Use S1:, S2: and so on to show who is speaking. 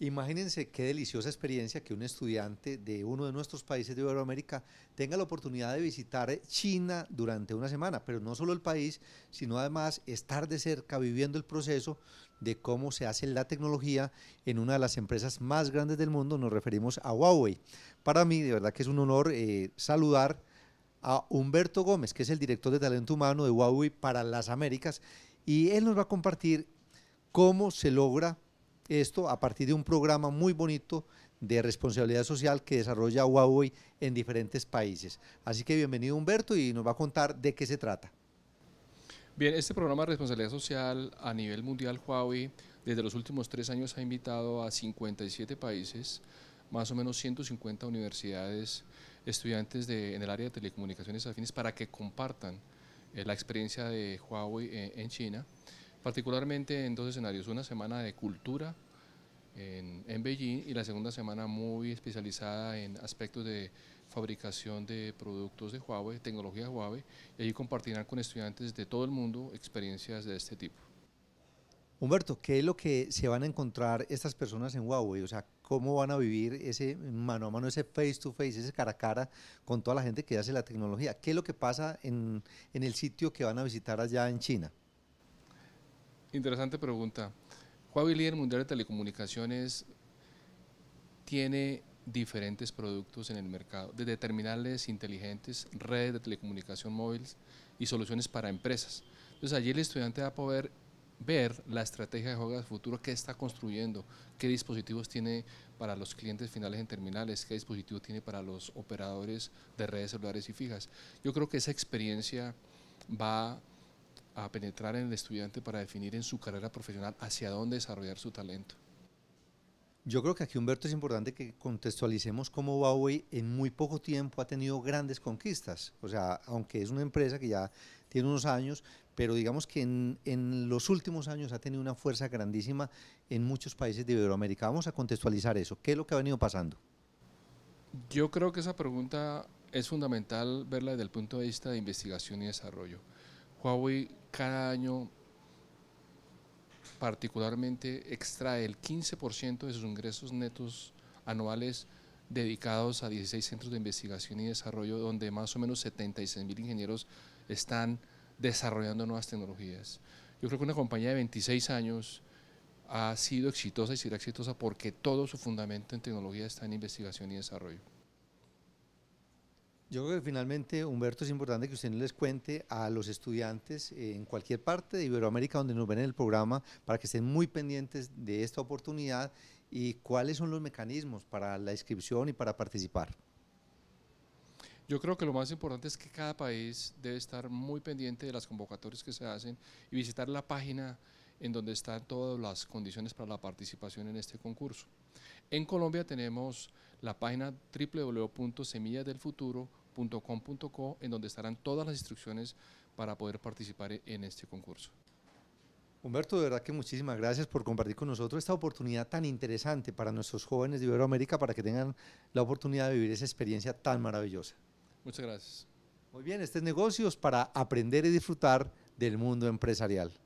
S1: Imagínense qué deliciosa experiencia que un estudiante de uno de nuestros países de Iberoamérica tenga la oportunidad de visitar China durante una semana, pero no solo el país, sino además estar de cerca viviendo el proceso de cómo se hace la tecnología en una de las empresas más grandes del mundo, nos referimos a Huawei. Para mí, de verdad que es un honor eh, saludar a Humberto Gómez, que es el director de talento humano de Huawei para las Américas, y él nos va a compartir cómo se logra esto a partir de un programa muy bonito de responsabilidad social que desarrolla Huawei en diferentes países. Así que bienvenido Humberto y nos va a contar de qué se trata.
S2: Bien, este programa de responsabilidad social a nivel mundial Huawei desde los últimos tres años ha invitado a 57 países, más o menos 150 universidades, estudiantes en el área de telecomunicaciones afines para que compartan eh, la experiencia de Huawei eh, en China particularmente en dos escenarios, una semana de cultura en, Beijing y la segunda semana muy especializada en aspectos de fabricación de productos de Huawei, tecnología Huawei, y allí compartirán con estudiantes de todo el mundo experiencias de este tipo.
S1: Humberto, ¿qué es lo que se van a encontrar estas personas en Huawei? O sea, ¿cómo van a vivir ese mano a mano, ese face to face, ese cara a cara con toda la gente que hace la tecnología? ¿Qué es lo que pasa en el sitio que van a visitar allá en China?
S2: Interesante pregunta. Huawei, líder mundial de telecomunicaciones, tiene diferentes productos en el mercado, desde terminales inteligentes, redes de telecomunicación móviles y soluciones para empresas. Entonces allí el estudiante va a poder ver la estrategia de juegos futuro que está construyendo, qué dispositivos tiene para los clientes finales en terminales, qué dispositivo tiene para los operadores de redes celulares y fijas. Yo creo que esa experiencia va a a penetrar en el estudiante para definir en su carrera profesional hacia dónde
S1: desarrollar su talento? Yo creo que aquí, Humberto, es importante que contextualicemos cómo Huawei en muy poco tiempo ha tenido grandes conquistas. O sea, aunque es una empresa que ya tiene unos años, pero digamos que en, los últimos años ha tenido una fuerza grandísima en muchos países de Iberoamérica. Vamos a contextualizar eso. ¿Qué es lo que ha venido pasando?
S2: Yo creo que esa pregunta es fundamental verla desde el punto de vista de investigación y desarrollo. Huawei cada año particularmente extrae el 15% de sus ingresos netos anuales dedicados a 16 centros de investigación y desarrollo donde más o menos 76 mil ingenieros están desarrollando nuevas tecnologías. Yo creo que una compañía de 26 años ha sido exitosa y será exitosa porque todo su fundamento en tecnología está en investigación y desarrollo.
S1: Yo creo que finalmente, Humberto, es importante que usted les cuente a los estudiantes en cualquier parte de Iberoamérica donde nos ven en el programa para que estén muy pendientes de esta oportunidad y cuáles son los mecanismos para la inscripción y para participar.
S2: Yo creo que lo más importante es que cada país debe estar muy pendiente de las convocatorias que se hacen y visitar la página en donde están todas las condiciones para la participación en este concurso. En Colombia tenemos la página www.semilladelfuturo.com.co, en donde estarán todas las instrucciones para poder participar en este concurso.
S1: Humberto, de verdad que muchísimas gracias por compartir con nosotros esta oportunidad tan interesante para nuestros jóvenes de Iberoamérica para que tengan la oportunidad de vivir esa experiencia tan maravillosa.
S2: Muchas gracias.
S1: Muy bien, este es Negocios para aprender y disfrutar del mundo empresarial.